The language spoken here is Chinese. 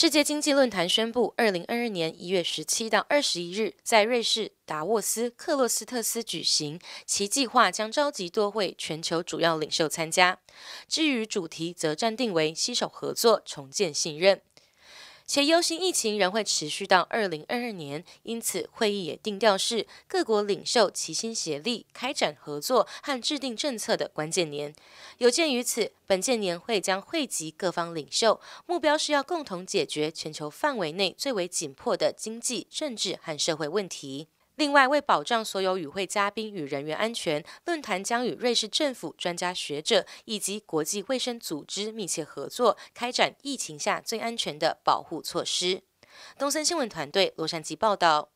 世界经济论坛宣布，二零二二年一月十七到二十一日在瑞士达沃斯克洛斯特斯举行。其计划将召集多会全球主要领袖参加。至于主题，则暂定为“携手合作，重建信任”。且忧心疫情仍会持续到二零二二年，因此会议也定调是各国领袖齐心协力开展合作和制定政策的关键年。有鉴于此，本届年会将汇集各方领袖，目标是要共同解决全球范围内最为紧迫的经济、政治和社会问题。另外，为保障所有与会嘉宾与人员安全，论坛将与瑞士政府、专家学者以及国际卫生组织密切合作，开展疫情下最安全的保护措施。东森新闻团队洛杉矶报道。